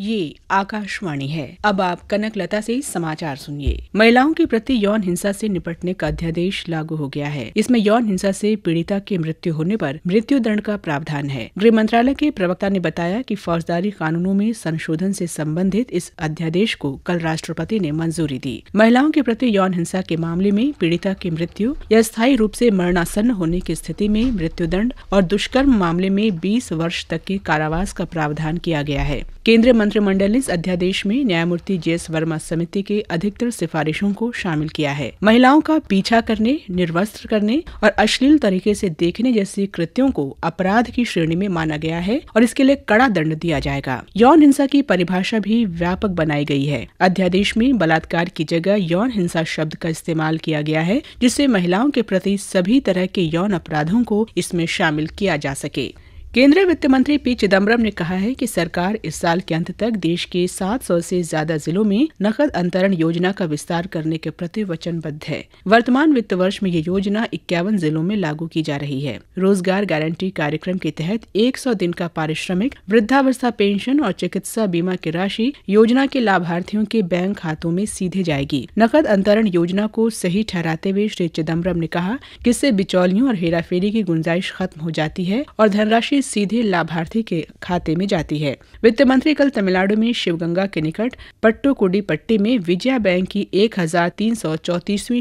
ये आकाशवाणी है अब आप कनक लता से समाचार सुनिए महिलाओं के प्रति यौन हिंसा से निपटने का अध्यादेश लागू हो गया है इसमें यौन हिंसा से पीड़िता की मृत्यु होने पर मृत्यु दंड का प्रावधान है गृह मंत्रालय के प्रवक्ता ने बताया कि फौजदारी कानूनों में संशोधन से संबंधित इस अध्यादेश को कल राष्ट्रपति ने मंजूरी दी महिलाओं के प्रति यौन हिंसा के मामले में पीड़िता की मृत्यु या स्थायी रूप ऐसी मरणासन्न होने की स्थिति में मृत्यु दंड और दुष्कर्म मामले में बीस वर्ष तक के कारावास का प्रावधान किया गया है केंद्रीय मंत्रिमंडल ने इस अध्यादेश में न्यायमूर्ति जे एस वर्मा समिति के अधिकतर सिफारिशों को शामिल किया है महिलाओं का पीछा करने निर्वस्त्र करने और अश्लील तरीके से देखने जैसी कृत्यों को अपराध की श्रेणी में माना गया है और इसके लिए कड़ा दंड दिया जाएगा यौन हिंसा की परिभाषा भी व्यापक बनाई गई है अध्यादेश में बलात्कार की जगह यौन हिंसा शब्द का इस्तेमाल किया गया है जिससे महिलाओं के प्रति सभी तरह के यौन अपराधों को इसमें शामिल किया जा सके केंद्रीय वित्त मंत्री पी चिदम्बरम ने कहा है कि सरकार इस साल के अंत तक देश के 700 से ज्यादा जिलों में नकद अंतरण योजना का विस्तार करने के प्रति वचनबद्ध है वर्तमान वित्त वर्ष में ये योजना इक्यावन जिलों में लागू की जा रही है रोजगार गारंटी कार्यक्रम के तहत 100 दिन का पारिश्रमिक वृद्धावस्था पेंशन और चिकित्सा बीमा की राशि योजना के लाभार्थियों के बैंक खातों में सीधे जाएगी नकद अंतरण योजना को सही ठहराते हुए श्री चिदम्बरम ने कहा कि इससे बिचौलियों और हेराफेरी की गुंजाइश खत्म हो जाती है और धनराशि राशि सीधे लाभार्थी के खाते में जाती है वित्त मंत्री कल तमिलनाडु में शिवगंगा के निकट पट्टोकुडी पट्टी में विजया बैंक की एक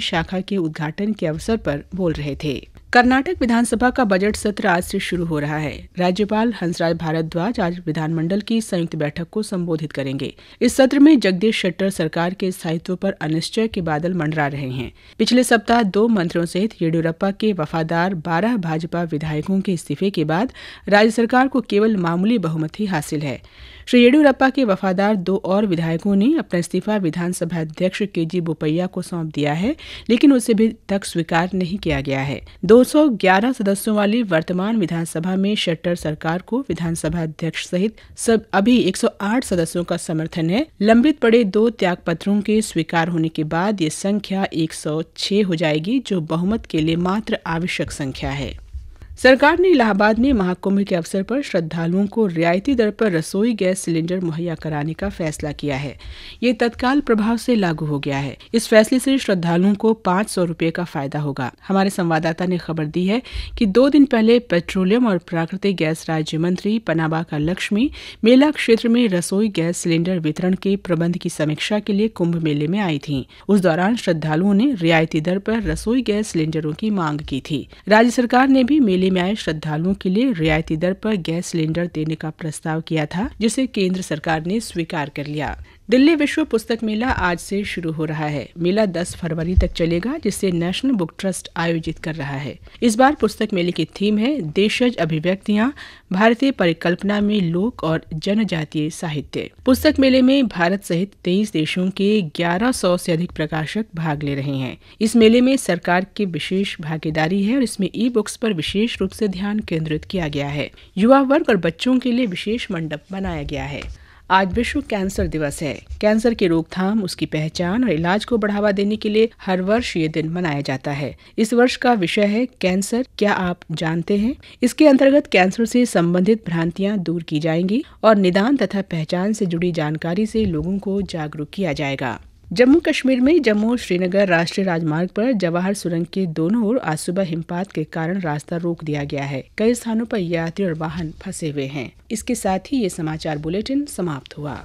शाखा के उद्घाटन के अवसर पर बोल रहे थे कर्नाटक विधानसभा का बजट सत्र आज से शुरू हो रहा है राज्यपाल हंसराज भारद्वाज आज विधानमंडल की संयुक्त बैठक को संबोधित करेंगे इस सत्र में जगदीश शेट्टर सरकार के स्थायित्व पर अनिश्चय के बादल मंडरा रहे हैं पिछले सप्ताह दो मंत्रियों सहित येडियुरप्पा के वफादार बारह भाजपा विधायकों के इस्तीफे के बाद राज्य सरकार को केवल मामूली बहुमत ही हासिल है श्री येडियुरप्पा के वफादार दो और विधायकों ने अपना इस्तीफा विधानसभा अध्यक्ष के जी बोपैया को सौंप दिया है लेकिन उसे भी तक स्वीकार नहीं किया गया है 211 सदस्यों वाली वर्तमान विधानसभा में शट्टर सरकार को विधानसभा अध्यक्ष सहित सब अभी 108 सदस्यों का समर्थन है लंबित पड़े दो त्याग पत्रों के स्वीकार होने के बाद ये संख्या एक हो जाएगी जो बहुमत के लिए मात्र आवश्यक संख्या है सरकार ने इलाहाबाद में महाकुंभ के अवसर पर श्रद्धालुओं को रियायती दर पर रसोई गैस सिलेंडर मुहैया कराने का फैसला किया है ये तत्काल प्रभाव से लागू हो गया है इस फैसले से श्रद्धालुओं को पाँच सौ रूपये का फायदा होगा हमारे संवाददाता ने खबर दी है कि दो दिन पहले पेट्रोलियम और प्राकृतिक गैस राज्य मंत्री का लक्ष्मी मेला क्षेत्र में रसोई गैस सिलेंडर वितरण के प्रबंध की समीक्षा के लिए कुंभ मेले में आई थी उस दौरान श्रद्धालुओं ने रियायती दर पर रसोई गैस सिलेंडरों की मांग की थी राज्य सरकार ने भी मेले दिल्ली में आए श्रद्धालुओं के लिए रियायती दर पर गैस सिलेंडर देने का प्रस्ताव किया था जिसे केंद्र सरकार ने स्वीकार कर लिया दिल्ली विश्व पुस्तक मेला आज से शुरू हो रहा है मेला 10 फरवरी तक चलेगा जिसे नेशनल बुक ट्रस्ट आयोजित कर रहा है इस बार पुस्तक मेले की थीम है देशज अभिव्यक्तियाँ भारतीय परिकल्पना में लोक और जनजातीय साहित्य पुस्तक मेले में भारत सहित 23 देशों के 1100 से अधिक प्रकाशक भाग ले रहे हैं इस मेले में सरकार की विशेष भागीदारी है और इसमें ई बुक्स पर विशेष रूप से ध्यान केंद्रित किया गया है युवा वर्ग और बच्चों के लिए विशेष मंडप बनाया गया है आज विश्व कैंसर दिवस है कैंसर की रोकथाम उसकी पहचान और इलाज को बढ़ावा देने के लिए हर वर्ष ये दिन मनाया जाता है इस वर्ष का विषय है कैंसर क्या आप जानते हैं इसके अंतर्गत कैंसर से संबंधित भ्रांतियां दूर की जाएंगी और निदान तथा पहचान से जुड़ी जानकारी से लोगों को जागरूक किया जाएगा जम्मू कश्मीर में जम्मू श्रीनगर राष्ट्रीय राजमार्ग पर जवाहर सुरंग के दोनों ओर आज सुबह हिमपात के कारण रास्ता रोक दिया गया है कई स्थानों पर यात्री और वाहन फंसे हुए हैं इसके साथ ही ये समाचार बुलेटिन समाप्त हुआ